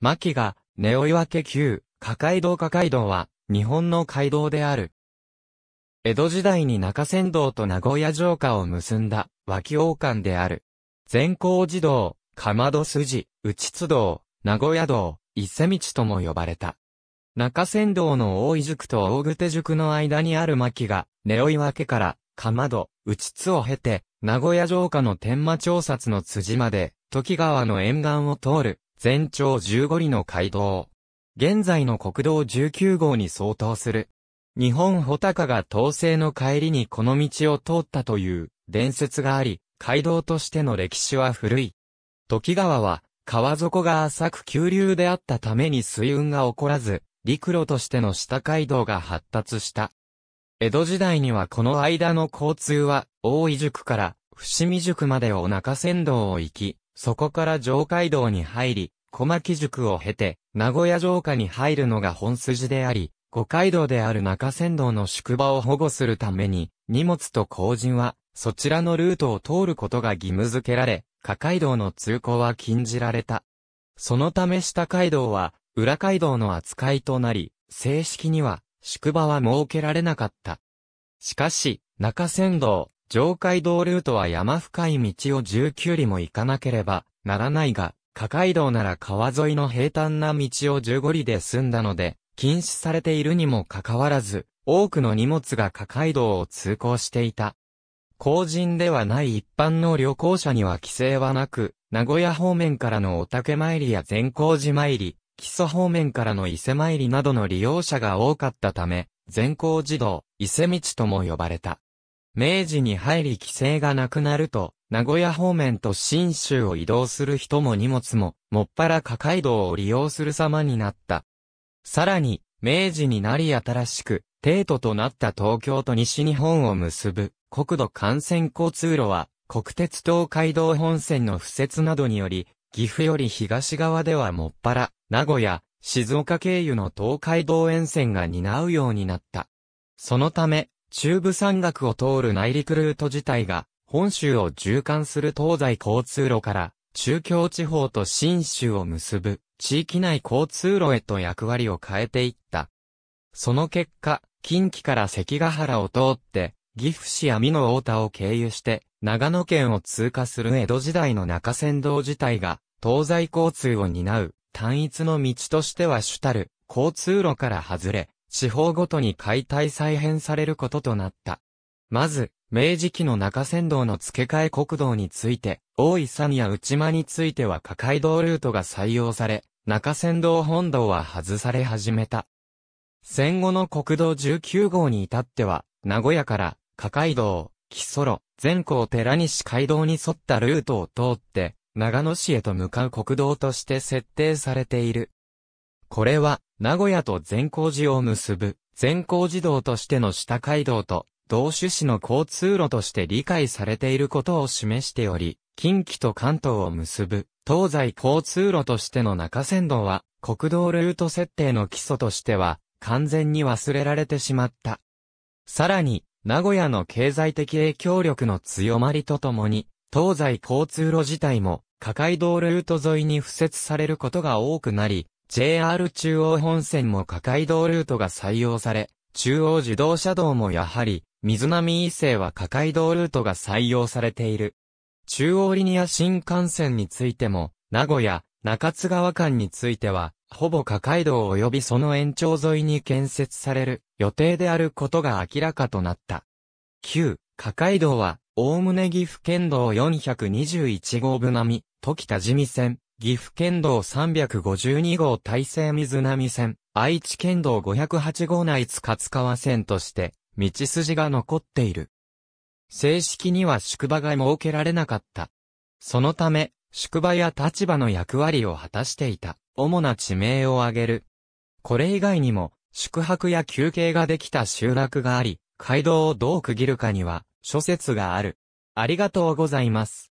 牧が、ネオワケ旧、ウカ道イド道は、日本の街道である。江戸時代に中山道と名古屋城下を結んだ、脇王冠である。善光寺道、かまど筋、内津道、名古屋道、伊勢道とも呼ばれた。中山道の大井宿と大久手宿の間にある牧が、ネオ分けから、かまど、内津を経て、名古屋城下の天馬調察の辻まで、時川の沿岸を通る、全長15里の街道。現在の国道19号に相当する。日本穂高が統制の帰りにこの道を通ったという伝説があり、街道としての歴史は古い。時川は川底が浅く急流であったために水運が起こらず、陸路としての下街道が発達した。江戸時代にはこの間の交通は、大井宿から伏見宿までお中仙道を行き、そこから上街道に入り、小牧塾を経て、名古屋城下に入るのが本筋であり、五街道である中山道の宿場を保護するために、荷物と工人は、そちらのルートを通ることが義務付けられ、下街道の通行は禁じられた。そのため下街道は、裏街道の扱いとなり、正式には、宿場は設けられなかった。しかし、中山道、上海道ルートは山深い道を19里も行かなければならないが、下海道なら川沿いの平坦な道を15里で済んだので、禁止されているにもかかわらず、多くの荷物が下海道を通行していた。公人ではない一般の旅行者には規制はなく、名古屋方面からのお竹参りや善光寺参り、基礎方面からの伊勢参りなどの利用者が多かったため、善光寺道、伊勢道とも呼ばれた。明治に入り規制がなくなると、名古屋方面と新州を移動する人も荷物も、もっぱら下街道を利用する様になった。さらに、明治になり新しく、帝都となった東京と西日本を結ぶ、国土幹線交通路は、国鉄東海道本線の敷設などにより、岐阜より東側ではもっぱら、名古屋、静岡経由の東海道沿線が担うようになった。そのため、中部山岳を通る内陸ルート自体が、本州を縦貫する東西交通路から、中京地方と新州を結ぶ、地域内交通路へと役割を変えていった。その結果、近畿から関ヶ原を通って、岐阜市や美濃太田を経由して、長野県を通過する江戸時代の中山道自体が、東西交通を担う、単一の道としては主たる、交通路から外れ、地方ごとに解体再編されることとなった。まず、明治期の中仙道の付け替え国道について、大井山や内間については下街道ルートが採用され、中仙道本道は外され始めた。戦後の国道19号に至っては、名古屋から、下街道、木ソロ、全校寺西街道に沿ったルートを通って、長野市へと向かう国道として設定されている。これは、名古屋と善光寺を結ぶ、善光寺道としての下街道と、同種市の交通路として理解されていることを示しており、近畿と関東を結ぶ、東西交通路としての中山道は、国道ルート設定の基礎としては、完全に忘れられてしまった。さらに、名古屋の経済的影響力の強まりとともに、東西交通路自体も、下街道ルート沿いに付設されることが多くなり、JR 中央本線も下街道ルートが採用され、中央自動車道もやはり、水波伊勢は下街道ルートが採用されている。中央リニア新幹線についても、名古屋、中津川間については、ほぼ下街道及びその延長沿いに建設される予定であることが明らかとなった。9、下街道は、大ね岐阜県道421号部並み、時田地味線、岐阜県道352号大成水波線、愛知県道508号内津勝川線として、道筋が残っている。正式には宿場が設けられなかった。そのため、宿場や立場の役割を果たしていた、主な地名を挙げる。これ以外にも、宿泊や休憩ができた集落があり、街道をどう区切るかには、諸説がある。ありがとうございます。